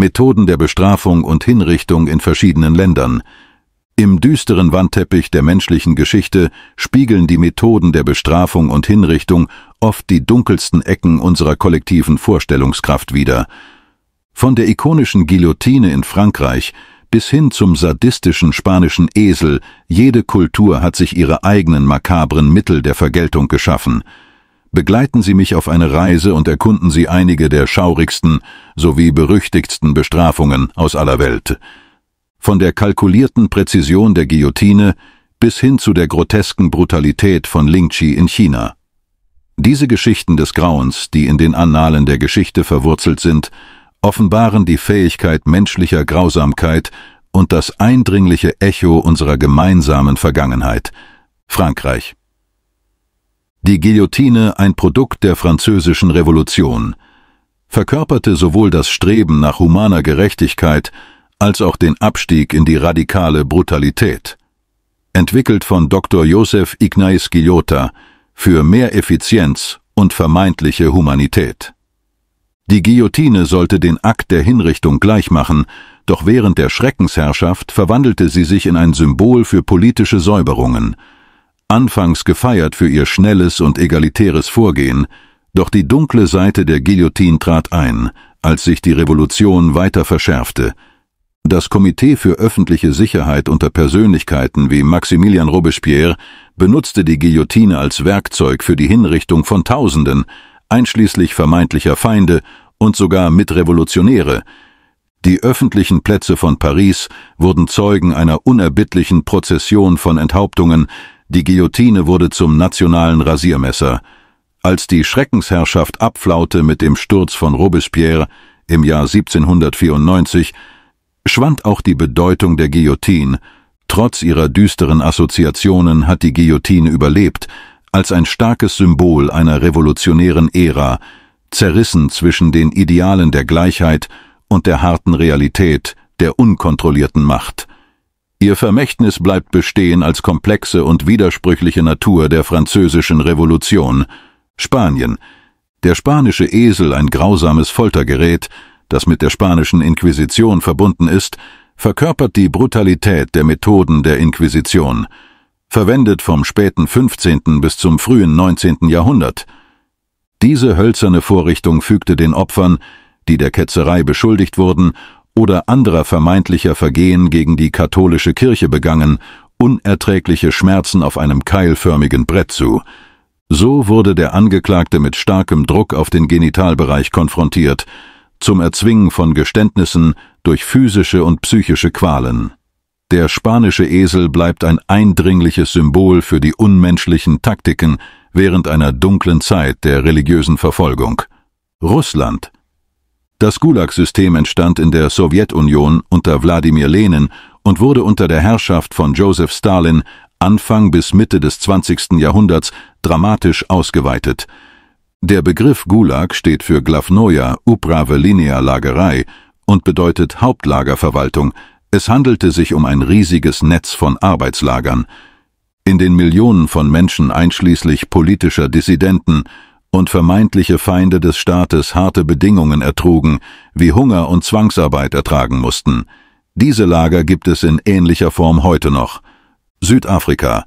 Methoden der Bestrafung und Hinrichtung in verschiedenen Ländern. Im düsteren Wandteppich der menschlichen Geschichte spiegeln die Methoden der Bestrafung und Hinrichtung oft die dunkelsten Ecken unserer kollektiven Vorstellungskraft wider. Von der ikonischen Guillotine in Frankreich bis hin zum sadistischen spanischen Esel, jede Kultur hat sich ihre eigenen makabren Mittel der Vergeltung geschaffen – begleiten Sie mich auf eine Reise und erkunden Sie einige der schaurigsten sowie berüchtigtsten Bestrafungen aus aller Welt. Von der kalkulierten Präzision der Guillotine bis hin zu der grotesken Brutalität von Lingqi in China. Diese Geschichten des Grauens, die in den Annalen der Geschichte verwurzelt sind, offenbaren die Fähigkeit menschlicher Grausamkeit und das eindringliche Echo unserer gemeinsamen Vergangenheit. Frankreich. Die Guillotine, ein Produkt der französischen Revolution, verkörperte sowohl das Streben nach humaner Gerechtigkeit als auch den Abstieg in die radikale Brutalität. Entwickelt von Dr. Josef Ignaz Guillota für mehr Effizienz und vermeintliche Humanität. Die Guillotine sollte den Akt der Hinrichtung gleichmachen, doch während der Schreckensherrschaft verwandelte sie sich in ein Symbol für politische Säuberungen – anfangs gefeiert für ihr schnelles und egalitäres Vorgehen, doch die dunkle Seite der Guillotine trat ein, als sich die Revolution weiter verschärfte. Das Komitee für öffentliche Sicherheit unter Persönlichkeiten wie Maximilian Robespierre benutzte die Guillotine als Werkzeug für die Hinrichtung von Tausenden, einschließlich vermeintlicher Feinde und sogar Mitrevolutionäre. Die öffentlichen Plätze von Paris wurden Zeugen einer unerbittlichen Prozession von Enthauptungen, die Guillotine wurde zum nationalen Rasiermesser. Als die Schreckensherrschaft abflaute mit dem Sturz von Robespierre im Jahr 1794, schwand auch die Bedeutung der Guillotine. Trotz ihrer düsteren Assoziationen hat die Guillotine überlebt, als ein starkes Symbol einer revolutionären Ära, zerrissen zwischen den Idealen der Gleichheit und der harten Realität der unkontrollierten Macht. Ihr Vermächtnis bleibt bestehen als komplexe und widersprüchliche Natur der französischen Revolution. Spanien. Der spanische Esel, ein grausames Foltergerät, das mit der spanischen Inquisition verbunden ist, verkörpert die Brutalität der Methoden der Inquisition, verwendet vom späten 15. bis zum frühen 19. Jahrhundert. Diese hölzerne Vorrichtung fügte den Opfern, die der Ketzerei beschuldigt wurden, oder anderer vermeintlicher Vergehen gegen die katholische Kirche begangen, unerträgliche Schmerzen auf einem keilförmigen Brett zu. So wurde der Angeklagte mit starkem Druck auf den Genitalbereich konfrontiert, zum Erzwingen von Geständnissen durch physische und psychische Qualen. Der spanische Esel bleibt ein eindringliches Symbol für die unmenschlichen Taktiken während einer dunklen Zeit der religiösen Verfolgung. Russland das Gulag-System entstand in der Sowjetunion unter Wladimir Lenin und wurde unter der Herrschaft von Joseph Stalin Anfang bis Mitte des 20. Jahrhunderts dramatisch ausgeweitet. Der Begriff Gulag steht für Glavnoja Uprave Linea Lagerei und bedeutet Hauptlagerverwaltung. Es handelte sich um ein riesiges Netz von Arbeitslagern. In den Millionen von Menschen einschließlich politischer Dissidenten und vermeintliche Feinde des Staates harte Bedingungen ertrugen, wie Hunger und Zwangsarbeit ertragen mussten. Diese Lager gibt es in ähnlicher Form heute noch. Südafrika.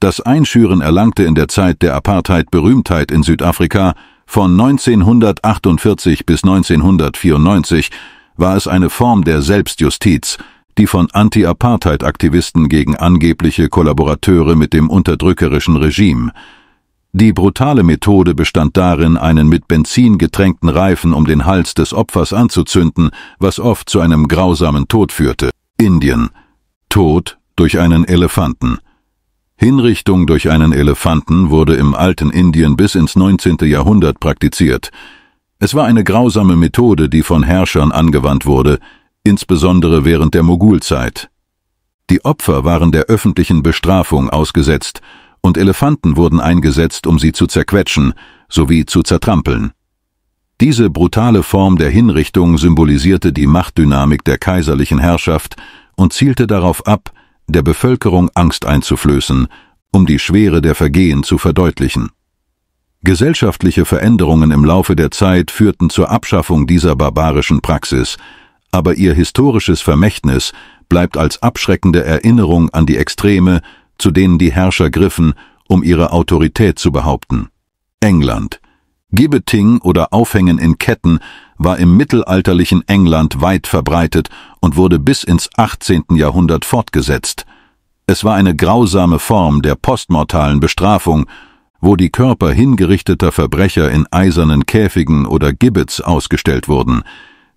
Das Einschüren erlangte in der Zeit der Apartheid Berühmtheit in Südafrika. Von 1948 bis 1994 war es eine Form der Selbstjustiz, die von Anti-Apartheid-Aktivisten gegen angebliche Kollaborateure mit dem unterdrückerischen Regime die brutale Methode bestand darin, einen mit Benzin getränkten Reifen um den Hals des Opfers anzuzünden, was oft zu einem grausamen Tod führte. Indien. Tod durch einen Elefanten. Hinrichtung durch einen Elefanten wurde im alten Indien bis ins 19. Jahrhundert praktiziert. Es war eine grausame Methode, die von Herrschern angewandt wurde, insbesondere während der Mogulzeit. Die Opfer waren der öffentlichen Bestrafung ausgesetzt und Elefanten wurden eingesetzt, um sie zu zerquetschen sowie zu zertrampeln. Diese brutale Form der Hinrichtung symbolisierte die Machtdynamik der kaiserlichen Herrschaft und zielte darauf ab, der Bevölkerung Angst einzuflößen, um die Schwere der Vergehen zu verdeutlichen. Gesellschaftliche Veränderungen im Laufe der Zeit führten zur Abschaffung dieser barbarischen Praxis, aber ihr historisches Vermächtnis bleibt als abschreckende Erinnerung an die Extreme, zu denen die Herrscher griffen, um ihre Autorität zu behaupten. England. Gibbeting oder Aufhängen in Ketten war im mittelalterlichen England weit verbreitet und wurde bis ins 18. Jahrhundert fortgesetzt. Es war eine grausame Form der postmortalen Bestrafung, wo die Körper hingerichteter Verbrecher in eisernen Käfigen oder Gibbets ausgestellt wurden.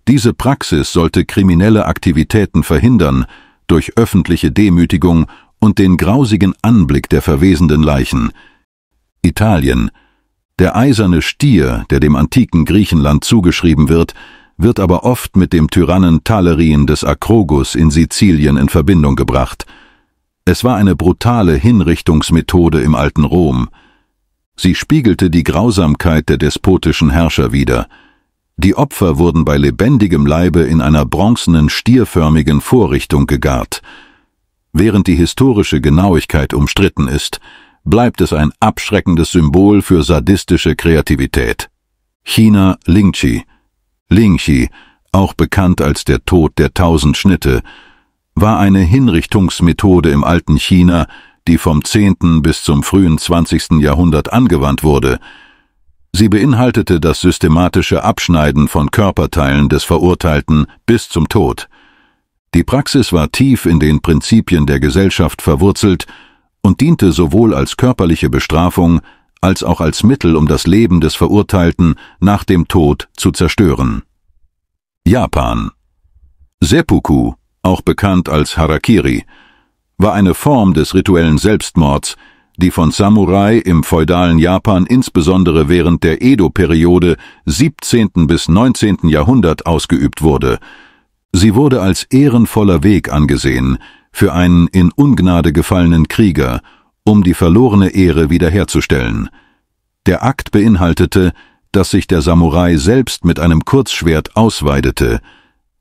Diese Praxis sollte kriminelle Aktivitäten verhindern, durch öffentliche Demütigung und den grausigen Anblick der verwesenden Leichen. Italien, der eiserne Stier, der dem antiken Griechenland zugeschrieben wird, wird aber oft mit dem Tyrannen Talerin des Akrogus in Sizilien in Verbindung gebracht. Es war eine brutale Hinrichtungsmethode im alten Rom. Sie spiegelte die Grausamkeit der despotischen Herrscher wider. Die Opfer wurden bei lebendigem Leibe in einer bronzenen, stierförmigen Vorrichtung gegart. Während die historische Genauigkeit umstritten ist, bleibt es ein abschreckendes Symbol für sadistische Kreativität. China Lingqi, Lingqi, auch bekannt als der Tod der tausend Schnitte, war eine Hinrichtungsmethode im alten China, die vom 10. bis zum frühen 20. Jahrhundert angewandt wurde. Sie beinhaltete das systematische Abschneiden von Körperteilen des Verurteilten bis zum Tod. Die Praxis war tief in den Prinzipien der Gesellschaft verwurzelt und diente sowohl als körperliche Bestrafung als auch als Mittel, um das Leben des Verurteilten nach dem Tod zu zerstören. Japan Seppuku, auch bekannt als Harakiri, war eine Form des rituellen Selbstmords, die von Samurai im feudalen Japan insbesondere während der Edo-Periode 17. bis 19. Jahrhundert ausgeübt wurde – Sie wurde als ehrenvoller Weg angesehen für einen in Ungnade gefallenen Krieger, um die verlorene Ehre wiederherzustellen. Der Akt beinhaltete, dass sich der Samurai selbst mit einem Kurzschwert ausweidete.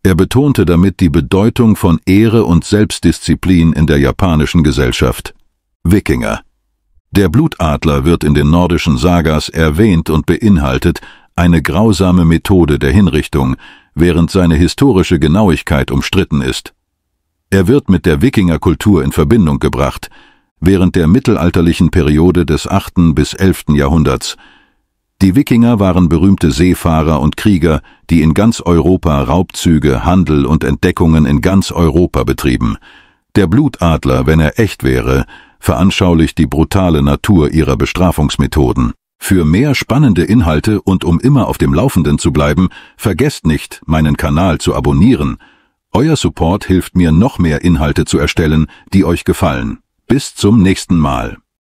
Er betonte damit die Bedeutung von Ehre und Selbstdisziplin in der japanischen Gesellschaft. Wikinger. Der Blutadler wird in den nordischen Sagas erwähnt und beinhaltet eine grausame Methode der Hinrichtung, während seine historische Genauigkeit umstritten ist. Er wird mit der Wikingerkultur in Verbindung gebracht, während der mittelalterlichen Periode des 8. bis 11. Jahrhunderts. Die Wikinger waren berühmte Seefahrer und Krieger, die in ganz Europa Raubzüge, Handel und Entdeckungen in ganz Europa betrieben. Der Blutadler, wenn er echt wäre, veranschaulicht die brutale Natur ihrer Bestrafungsmethoden. Für mehr spannende Inhalte und um immer auf dem Laufenden zu bleiben, vergesst nicht, meinen Kanal zu abonnieren. Euer Support hilft mir, noch mehr Inhalte zu erstellen, die euch gefallen. Bis zum nächsten Mal.